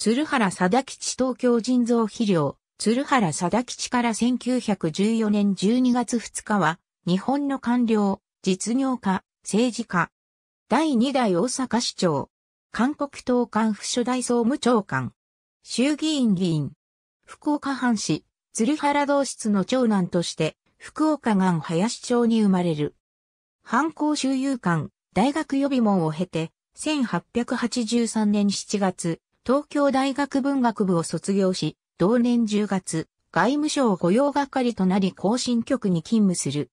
鶴原貞吉東京人造肥料、鶴原貞吉から1914年12月2日は、日本の官僚、実業家、政治家。第2代大阪市長。韓国党官府所代総務長官。衆議院議員。福岡藩市、鶴原同室の長男として、福岡岸林町に生まれる。藩校周遊館、大学予備門を経て、1883年7月、東京大学文学部を卒業し、同年10月、外務省御用係となり更新局に勤務する。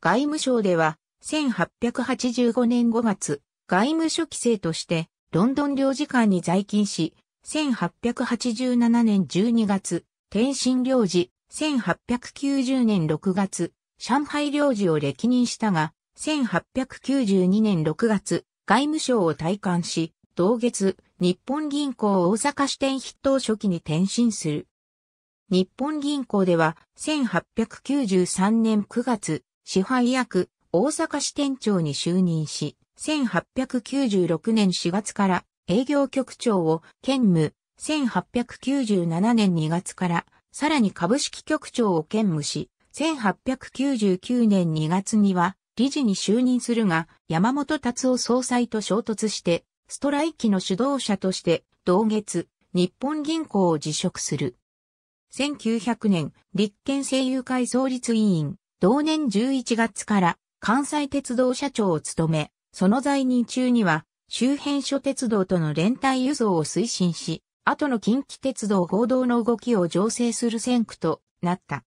外務省では、1885年5月、外務所規制として、ロンドン領事館に在勤し、1887年12月、天津領事、1890年6月、上海領事を歴任したが、1892年6月、外務省を退官し、同月、日本銀行大阪支店筆頭初期に転身する。日本銀行では、1893年9月、支配役、大阪支店長に就任し、1896年4月から営業局長を兼務、1897年2月からさらに株式局長を兼務し、1899年2月には理事に就任するが、山本達夫総裁と衝突してストライキの主導者として、同月、日本銀行を辞職する。1900年、立憲声優会創立委員、同年11月から関西鉄道社長を務め、その在任中には周辺諸鉄道との連帯輸送を推進し、後の近畿鉄道合同の動きを醸成する先駆となった。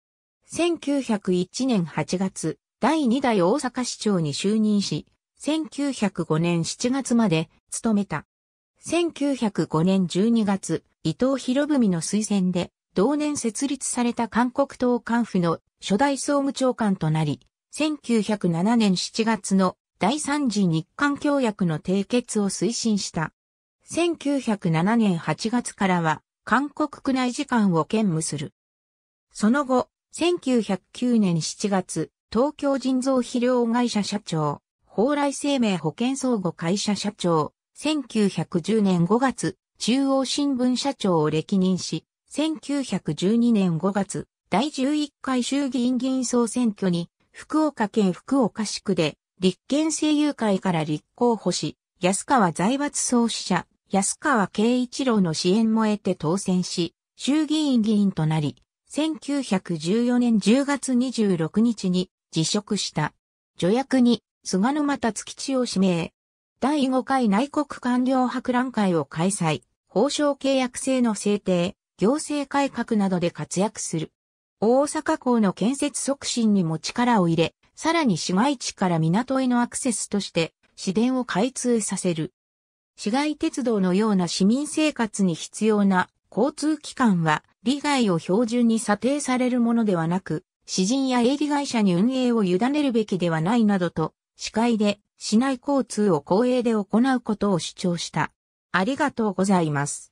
1901年8月、第2代大阪市長に就任し、1905年7月まで務めた。1905年12月、伊藤博文の推薦で、同年設立された韓国党官府の初代総務長官となり、1907年7月の第三次日韓協約の締結を推進した。1907年8月からは、韓国区内時間を兼務する。その後、1909年7月、東京人造肥料会社社長、蓬莱生命保険相互会社社長、1910年5月、中央新聞社長を歴任し、1912年5月、第11回衆議院議員総選挙に、福岡県福岡市区で、立憲政友会から立候補し、安川財閥創始者、安川慶一郎の支援も得て当選し、衆議院議員となり、1914年10月26日に辞職した。助役に菅沼達吉を指名。第5回内国官僚博覧会を開催。報奨契約制の制定、行政改革などで活躍する。大阪港の建設促進にも力を入れ、さらに市街地から港へのアクセスとして、市電を開通させる。市街鉄道のような市民生活に必要な交通機関は、利害を標準に査定されるものではなく、市人や営利会社に運営を委ねるべきではないなどと、司会で市内交通を公営で行うことを主張した。ありがとうございます。